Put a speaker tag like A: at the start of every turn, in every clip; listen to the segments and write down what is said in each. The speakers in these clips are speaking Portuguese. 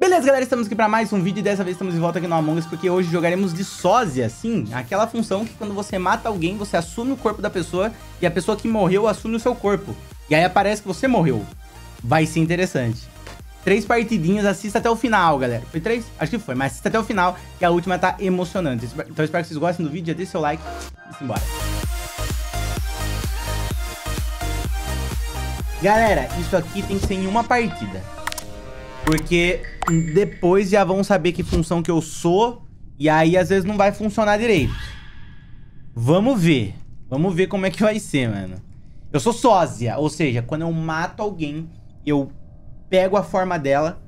A: Beleza, galera, estamos aqui para mais um vídeo e dessa vez estamos de volta aqui no Among Us porque hoje jogaremos de sósia, sim, aquela função que quando você mata alguém, você assume o corpo da pessoa e a pessoa que morreu assume o seu corpo. E aí aparece que você morreu. Vai ser interessante. Três partidinhas, assista até o final, galera. Foi três? Acho que foi, mas assista até o final que a última tá emocionante. Então espero que vocês gostem do vídeo, já deixa seu like e simbora. Galera, isso aqui tem que ser em uma partida. Porque depois já vão saber que função que eu sou. E aí, às vezes, não vai funcionar direito. Vamos ver. Vamos ver como é que vai ser, mano. Eu sou sósia. Ou seja, quando eu mato alguém, eu pego a forma dela.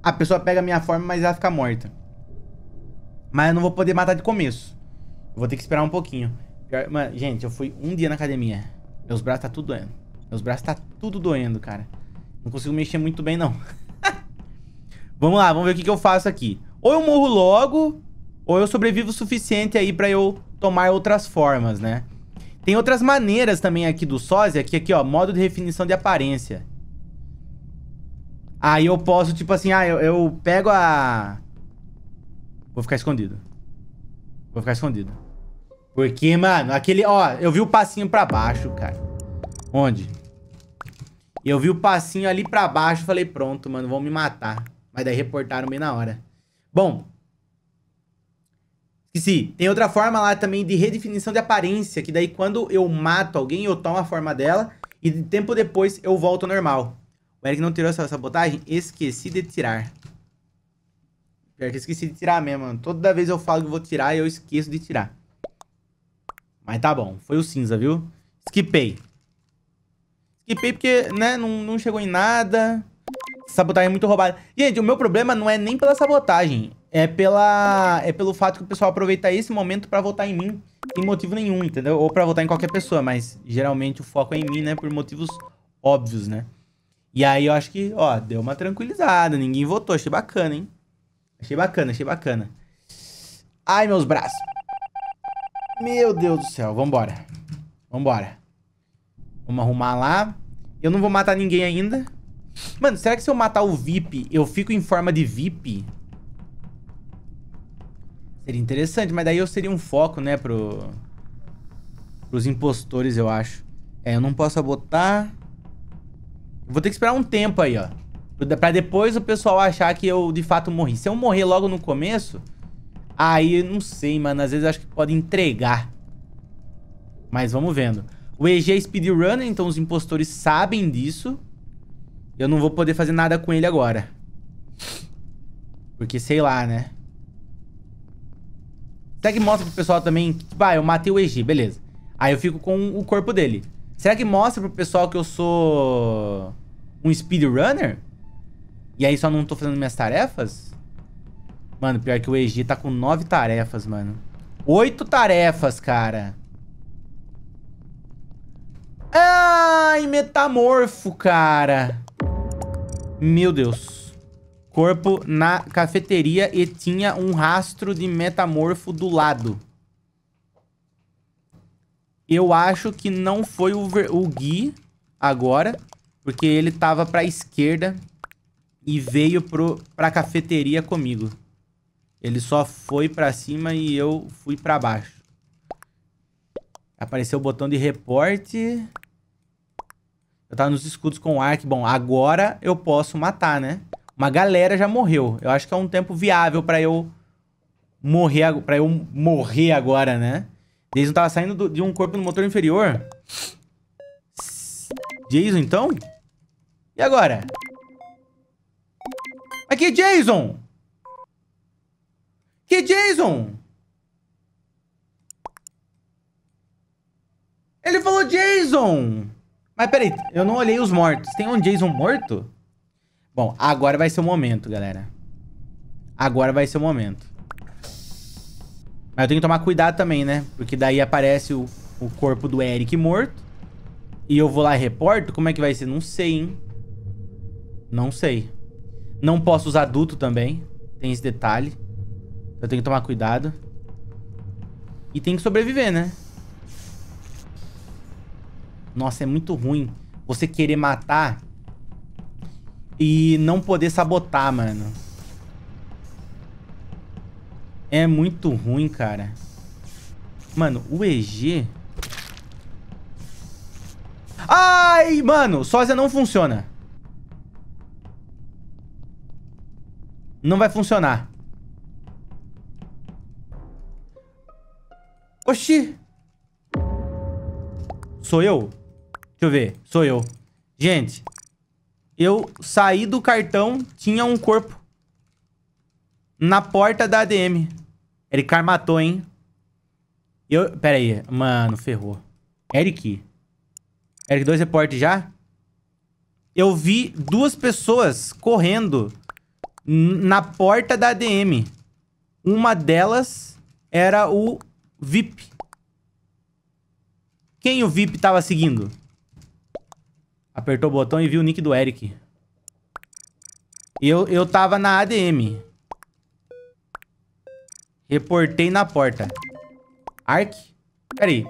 A: A pessoa pega a minha forma, mas ela fica morta. Mas eu não vou poder matar de começo. Eu vou ter que esperar um pouquinho. Mano, gente, eu fui um dia na academia. Meus braços tá tudo doendo. Meus braços tá tudo doendo, cara. Não consigo mexer muito bem, não. Vamos lá, vamos ver o que, que eu faço aqui. Ou eu morro logo, ou eu sobrevivo o suficiente aí pra eu tomar outras formas, né? Tem outras maneiras também aqui do sósia, que aqui, ó, modo de definição de aparência. Aí eu posso, tipo assim, ah, eu, eu pego a... Vou ficar escondido. Vou ficar escondido. Porque, mano, aquele... Ó, eu vi o passinho pra baixo, cara. Onde? Eu vi o passinho ali pra baixo falei, pronto, mano, vão me matar. Mas daí reportaram bem na hora. Bom. Esqueci. Tem outra forma lá também de redefinição de aparência, que daí quando eu mato alguém, eu tomo a forma dela e tempo depois eu volto ao normal. O Eric não tirou essa sabotagem? Esqueci de tirar. Pior que esqueci de tirar mesmo, mano. Toda vez eu falo que vou tirar e eu esqueço de tirar. Mas tá bom, foi o cinza, viu? Skipei. Skipei porque, né, não, não chegou em nada. Sabotagem é muito roubada. Gente, o meu problema não é nem pela sabotagem. É, pela, é pelo fato que o pessoal aproveita esse momento pra votar em mim. Sem motivo nenhum, entendeu? Ou pra votar em qualquer pessoa. Mas geralmente o foco é em mim, né? Por motivos óbvios, né? E aí eu acho que, ó, deu uma tranquilizada. Ninguém votou. Achei bacana, hein? Achei bacana, achei bacana. Ai, meus braços. Meu Deus do céu. Vambora. Vambora. Vamos arrumar lá. Eu não vou matar ninguém ainda. Mano, será que se eu matar o VIP, eu fico em forma de VIP? Seria interessante, mas daí eu seria um foco, né, pro... Pros impostores, eu acho. É, eu não posso botar Vou ter que esperar um tempo aí, ó. Pra depois o pessoal achar que eu de fato morri. Se eu morrer logo no começo, aí não sei, mano. Às vezes acho que pode entregar. Mas vamos vendo. O EG é speedrunner, então os impostores sabem disso. Eu não vou poder fazer nada com ele agora. Porque sei lá, né? Será que mostra pro pessoal também... Tipo, ah, eu matei o Eiji, beleza. Aí eu fico com o corpo dele. Será que mostra pro pessoal que eu sou... Um speedrunner? E aí só não tô fazendo minhas tarefas? Mano, pior que o Eiji tá com nove tarefas, mano. Oito tarefas, cara. Ai, metamorfo, cara. Meu Deus. Corpo na cafeteria e tinha um rastro de metamorfo do lado. Eu acho que não foi o, o Gui agora, porque ele tava pra esquerda e veio pro, pra cafeteria comigo. Ele só foi pra cima e eu fui pra baixo. Apareceu o botão de reporte. Eu tava nos escudos com o Ark. Bom, agora eu posso matar, né? Uma galera já morreu. Eu acho que é um tempo viável pra eu morrer, pra eu morrer agora, né? Jason tava saindo do, de um corpo no motor inferior. Jason, então? E agora? Aqui, Jason! Que Jason? Ele falou Jason! Mas peraí, eu não olhei os mortos. Tem um Jason morto? Bom, agora vai ser o momento, galera. Agora vai ser o momento. Mas eu tenho que tomar cuidado também, né? Porque daí aparece o, o corpo do Eric morto. E eu vou lá e reporto? Como é que vai ser? Não sei, hein? Não sei. Não posso usar adulto também. Tem esse detalhe. Eu tenho que tomar cuidado. E tem que sobreviver, né? Nossa, é muito ruim você querer matar e não poder sabotar, mano. É muito ruim, cara. Mano, o EG... Ai, mano, sósia não funciona. Não vai funcionar. Oxi. Sou eu? Deixa eu ver. Sou eu. Gente, eu saí do cartão, tinha um corpo. Na porta da ADM. Ericar matou, hein? Eu... Pera aí. Mano, ferrou. Eric. Eric, dois reportes já? Eu vi duas pessoas correndo na porta da ADM. Uma delas era o VIP. Quem o VIP tava seguindo? Apertou o botão e viu o nick do Eric. Eu, eu tava na ADM. Reportei na porta. Ark? Peraí.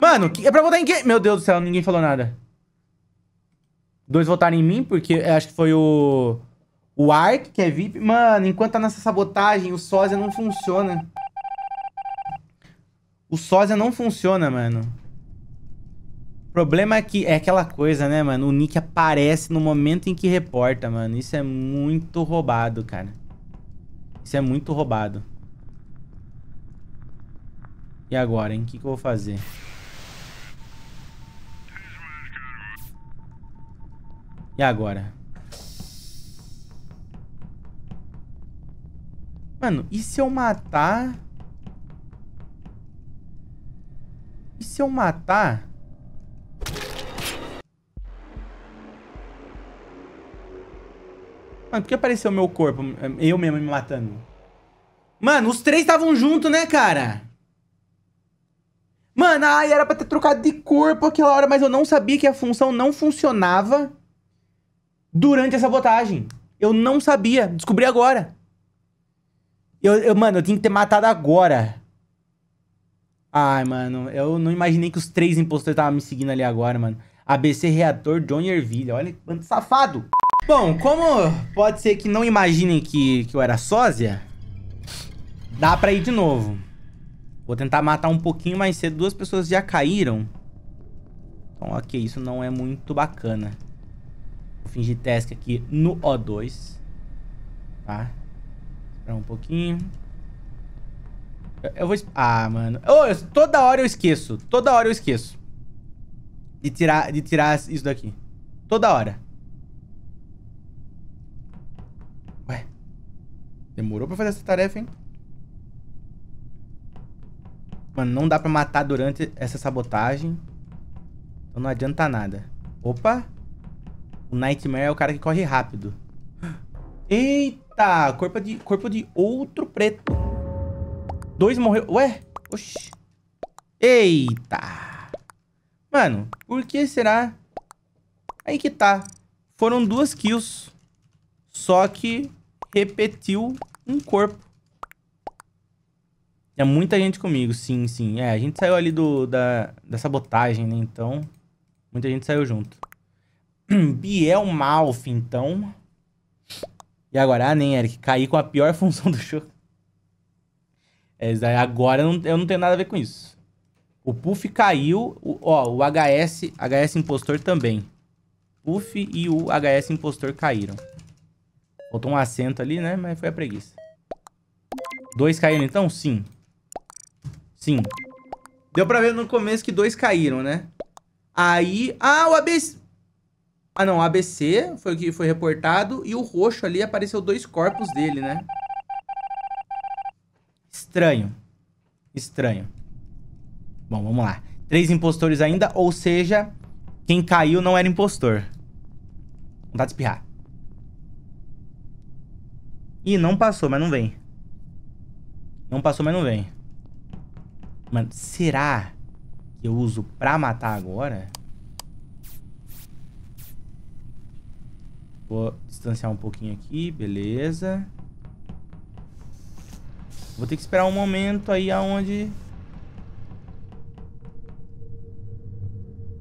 A: Mano, é pra votar em quem? Meu Deus do céu, ninguém falou nada. Dois votaram em mim, porque é, acho que foi o... O Ark, que é VIP. Mano, enquanto tá nessa sabotagem, o Sósia não funciona. O Sósia não funciona, mano problema é que é aquela coisa, né, mano? O Nick aparece no momento em que reporta, mano. Isso é muito roubado, cara. Isso é muito roubado. E agora, hein? O que, que eu vou fazer? E agora? Mano, e se eu matar? E se eu matar? Mano, por que apareceu meu corpo? Eh, eu mesmo me matando. Mano, os três estavam juntos, né, cara? Mano, ai, era pra ter trocado de corpo aquela hora, mas eu não sabia que a função não funcionava durante a sabotagem. Eu não sabia. Descobri agora. Eu, eu, mano, eu tinha que ter matado agora. Ai, mano, eu não imaginei que os três impostores estavam me seguindo ali agora, mano. ABC Reator, John Ervilha. Olha, mano, safado. Bom, como pode ser que não imaginem que, que eu era sósia, dá pra ir de novo. Vou tentar matar um pouquinho mais cedo. Duas pessoas já caíram. Então, ok, isso não é muito bacana. Vou fingir task aqui no O2. Tá? Esperar um pouquinho. Eu, eu vou... Ah, mano. Oh, eu, toda hora eu esqueço. Toda hora eu esqueço. De tirar, de tirar isso daqui. Toda hora. Demorou pra fazer essa tarefa, hein? Mano, não dá pra matar durante essa sabotagem. Então não adianta nada. Opa! O Nightmare é o cara que corre rápido. Eita! Corpo de, corpo de outro preto. Dois morreu. Ué? Oxi. Eita! Mano, por que será? Aí que tá. Foram duas kills. Só que repetiu um corpo. é muita gente comigo, sim, sim. É, a gente saiu ali do, da, da sabotagem, né? Então, muita gente saiu junto. Biel Malf, então. E agora, ah, nem, Eric, caí com a pior função do show É, agora eu não, eu não tenho nada a ver com isso. O Puff caiu, o, ó, o HS, HS Impostor também. Puff e o HS Impostor caíram. Faltou um assento ali, né? Mas foi a preguiça. Dois caíram então? Sim. Sim. Deu pra ver no começo que dois caíram, né? Aí... Ah, o ABC... Ah, não. O ABC foi o que foi reportado. E o roxo ali apareceu dois corpos dele, né? Estranho. Estranho. Bom, vamos lá. Três impostores ainda, ou seja, quem caiu não era impostor. Vontade de espirrar. Ih, não passou, mas não vem. Não passou, mas não vem. Mano, será que eu uso pra matar agora? Vou distanciar um pouquinho aqui, beleza. Vou ter que esperar um momento aí aonde...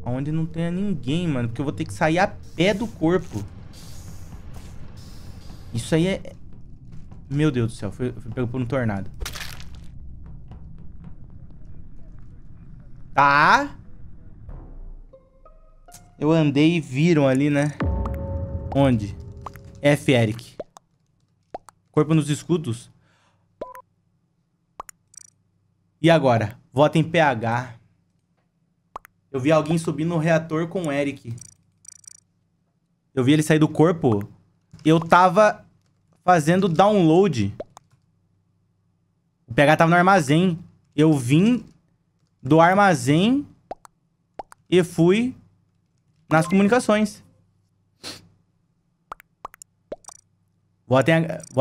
A: Aonde não tenha ninguém, mano. Porque eu vou ter que sair a pé do corpo. Isso aí é, meu Deus do céu, fui, fui pego por um tornado. Tá. Eu andei e viram ali, né? Onde? É, F, Eric. Corpo nos escudos. E agora? Vota em PH. Eu vi alguém subir no reator com o Eric. Eu vi ele sair do corpo. Eu tava fazendo download. O PH tava no armazém. Eu vim do armazém e fui nas comunicações.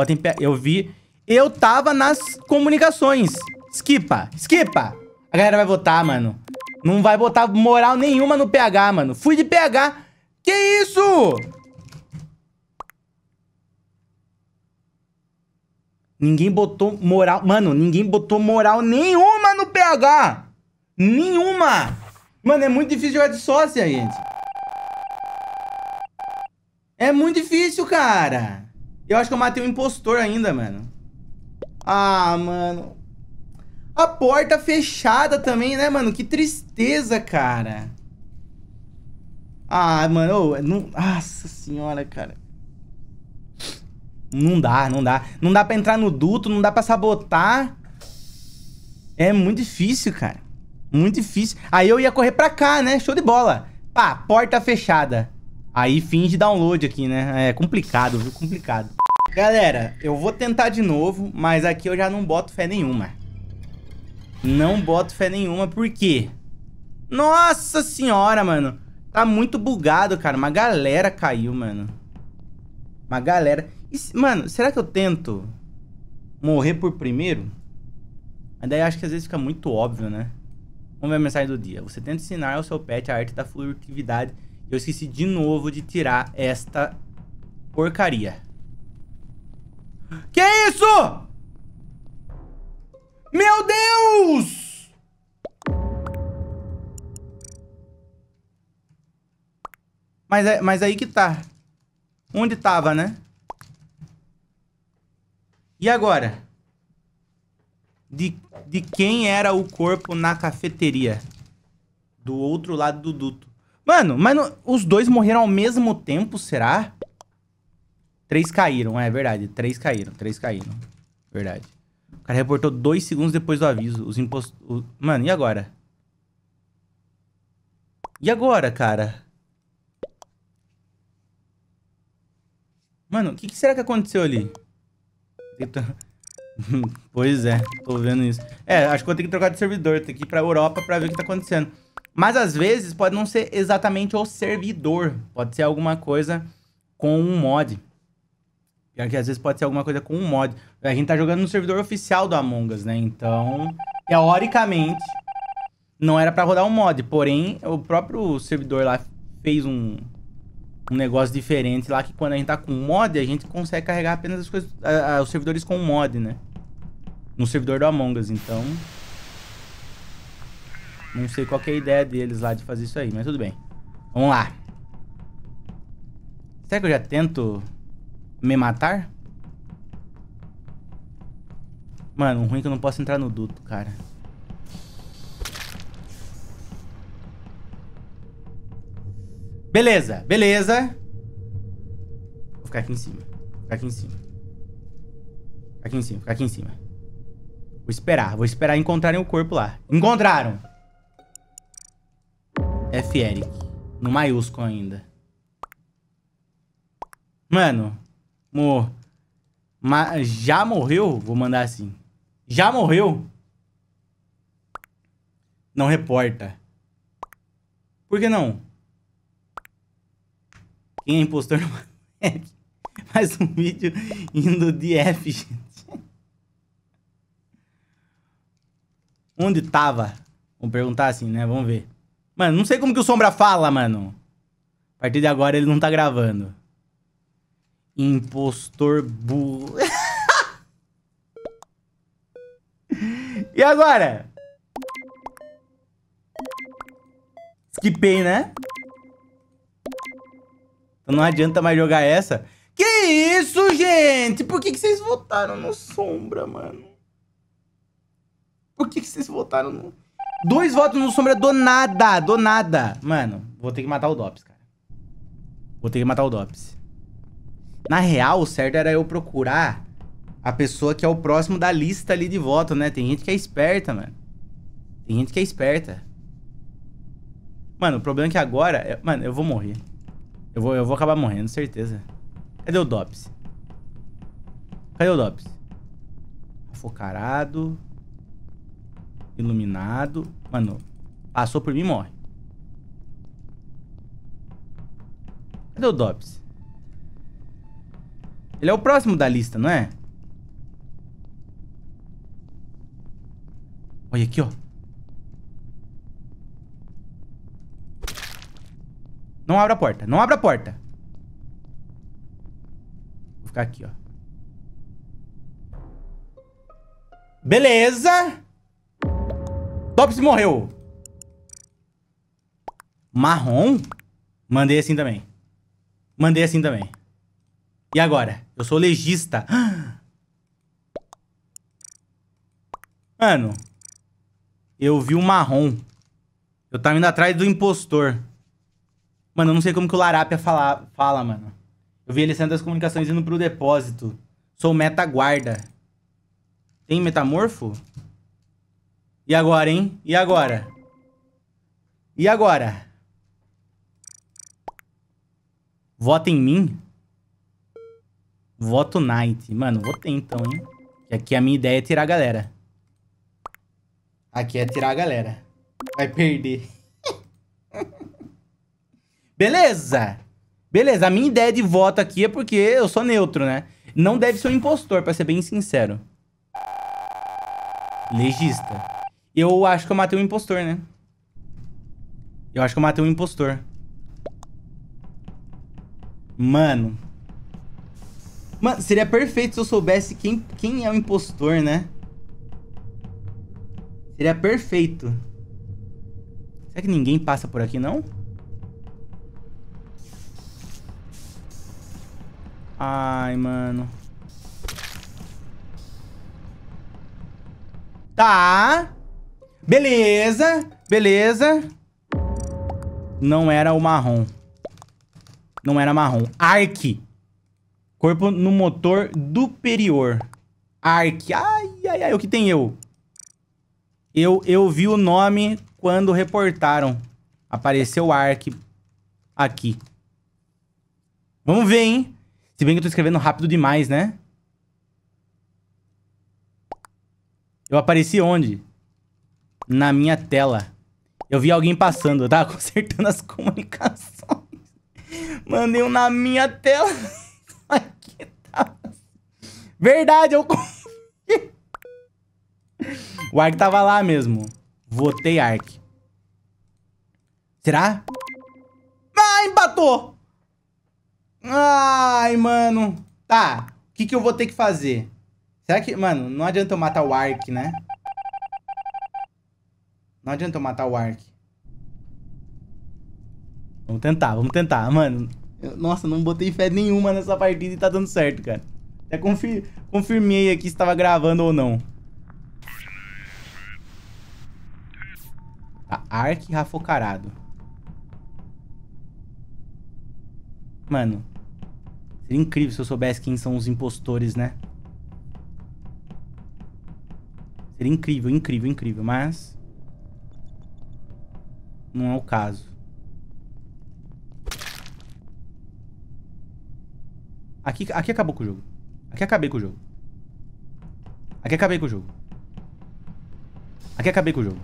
A: em PH. eu vi. Eu tava nas comunicações. Skipa, skipa. A galera vai votar, mano. Não vai botar moral nenhuma no PH, mano. Fui de PH. Que isso? Ninguém botou moral. Mano, ninguém botou moral nenhuma no PH. Nenhuma. Mano, é muito difícil jogar de sócia, gente. É muito difícil, cara. Eu acho que eu matei um impostor ainda, mano. Ah, mano. A porta fechada também, né, mano? Que tristeza, cara. Ah, mano. Oh, não... Nossa senhora, cara. Não dá, não dá. Não dá pra entrar no duto, não dá pra sabotar. É muito difícil, cara. Muito difícil. Aí eu ia correr pra cá, né? Show de bola. Pá, porta fechada. Aí fim de download aqui, né? É complicado, viu? Complicado. Galera, eu vou tentar de novo, mas aqui eu já não boto fé nenhuma. Não boto fé nenhuma, por quê? Nossa senhora, mano. Tá muito bugado, cara. Uma galera caiu, mano. Uma galera. E, mano, será que eu tento morrer por primeiro? Mas acho que às vezes fica muito óbvio, né? Vamos ver a mensagem do dia. Você tenta ensinar ao seu pet a arte da furtividade. Eu esqueci de novo de tirar esta porcaria. Que isso? Meu Deus! Mas, é, mas aí que tá. Onde tava, né? E agora? De, de quem era o corpo na cafeteria? Do outro lado do duto. Mano, mas não, os dois morreram ao mesmo tempo, será? Três caíram, é verdade. Três caíram, três caíram. Verdade. O cara reportou dois segundos depois do aviso. Os impostos. Mano, e agora? E agora, cara? Mano, o que, que será que aconteceu ali? Então, pois é, tô vendo isso. É, acho que vou ter que trocar de servidor, Tem que ir pra Europa pra ver o que tá acontecendo. Mas às vezes pode não ser exatamente o servidor, pode ser alguma coisa com um mod. Pior que às vezes pode ser alguma coisa com um mod. A gente tá jogando no servidor oficial do Among Us, né? Então, teoricamente, não era para rodar um mod. Porém, o próprio servidor lá fez um, um negócio diferente lá que quando a gente tá com mod, a gente consegue carregar apenas as coisas, a, a, os servidores com mod, né? No servidor do Among Us, então... Não sei qual é a ideia deles lá de fazer isso aí, mas tudo bem. Vamos lá. Será que eu já tento me matar? Mano, ruim é que eu não posso entrar no duto, cara. Beleza, beleza. Vou ficar aqui em cima. Ficar aqui em cima. Ficar aqui em cima, ficar aqui em cima. Vou esperar, vou esperar encontrarem o corpo lá. Encontraram! F. Eric. No maiúsculo ainda. Mano. mor, Ma... Já morreu? Vou mandar assim. Já morreu? Não reporta. Por que não? Quem é impostor no é. Faz um vídeo indo de F, gente. Onde tava? Vamos perguntar assim, né? Vamos ver. Mano, não sei como que o Sombra fala, mano. A partir de agora ele não tá gravando. Impostor bu. e agora? Skipei, né? Então não adianta mais jogar essa. Que isso, gente? Por que, que vocês votaram no Sombra, mano? Por que, que vocês votaram no... Dois votos no Sombra do nada, do nada. Mano, vou ter que matar o Dops, cara. Vou ter que matar o Dops. Na real, o certo era eu procurar a pessoa que é o próximo da lista ali de voto, né? Tem gente que é esperta, mano. Tem gente que é esperta. Mano, o problema é que agora... Mano, eu vou morrer. Eu vou, eu vou acabar morrendo, certeza. Cadê o Dops? Cadê o Dops? Afocarado. Iluminado. Mano, passou por mim e morre. Cadê o Dops? Ele é o próximo da lista, não é? Olha aqui, ó. Não abra a porta. Não abra a porta. Vou ficar aqui, ó. Beleza. Tops morreu. Marrom? Mandei assim também. Mandei assim também. E agora? Eu sou legista. Mano, eu vi o marrom. Eu tava indo atrás do impostor. Mano, eu não sei como que o Larápia fala, fala, mano. Eu vi ele saindo das comunicações indo pro depósito. Sou Meta Guarda Tem metamorfo? E agora, hein? E agora? E agora? Vota em mim? Voto Knight. Mano, votei então, hein? E aqui a minha ideia é tirar a galera. Aqui é tirar a galera. Vai perder. Beleza? Beleza, a minha ideia de voto aqui é porque eu sou neutro, né? Não deve ser um impostor, pra ser bem sincero. Legista. Eu acho que eu matei um impostor, né? Eu acho que eu matei um impostor. Mano. Mano, seria perfeito se eu soubesse quem, quem é o impostor, né? Seria perfeito. Será que ninguém passa por aqui, não? Não. Ai, mano. Tá. Beleza. Beleza. Não era o marrom. Não era marrom. Arc. Corpo no motor superior. Arc. Ai, ai, ai. O que tem eu? Eu, eu vi o nome quando reportaram. Apareceu Arc aqui. Vamos ver, hein? Se bem que eu tô escrevendo rápido demais, né? Eu apareci onde? Na minha tela. Eu vi alguém passando. Eu tava consertando as comunicações. Mandei um na minha tela. Aqui tá. Verdade, eu O Ark tava lá mesmo. Votei Ark. Será? Ah, empatou! Ai, mano. Tá, o que, que eu vou ter que fazer? Será que... Mano, não adianta eu matar o Ark, né? Não adianta eu matar o Ark. Vamos tentar, vamos tentar. Mano, eu, nossa, não botei fé nenhuma nessa partida e tá dando certo, cara. Até confir, confirmei aqui se tava gravando ou não. Tá, Ark Rafocarado. Mano, Seria incrível se eu soubesse quem são os impostores, né? Seria incrível, incrível, incrível, mas... Não é o caso. Aqui, aqui acabou com o jogo. Aqui acabei com o jogo. Aqui acabei com o jogo. Aqui acabei com o jogo.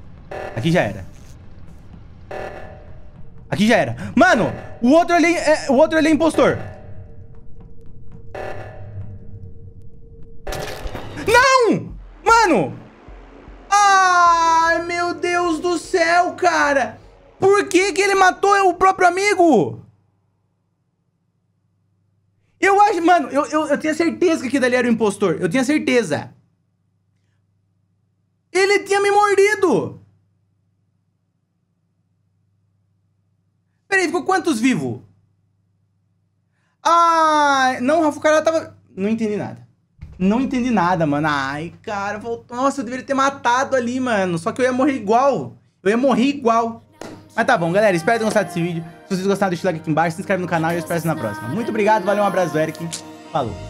A: Aqui já era. Aqui já era. Mano, o outro ali é, o outro ali é impostor. Por que, que ele matou o próprio amigo? Eu acho, mano, eu, eu, eu tinha certeza que aquilo ali era o impostor. Eu tinha certeza. Ele tinha me mordido. Peraí, ficou quantos vivo? Ah, não, Rafa, o cara tava. Não entendi nada. Não entendi nada, mano. Ai, cara, voltou. Nossa, eu deveria ter matado ali, mano. Só que eu ia morrer igual. Eu ia morrer igual. Mas tá bom, galera. Espero ter gostado desse vídeo. Se vocês gostaram, deixa o like aqui embaixo, se inscreve no canal e eu espero na próxima. Muito obrigado, valeu, um abraço, Eric. Falou.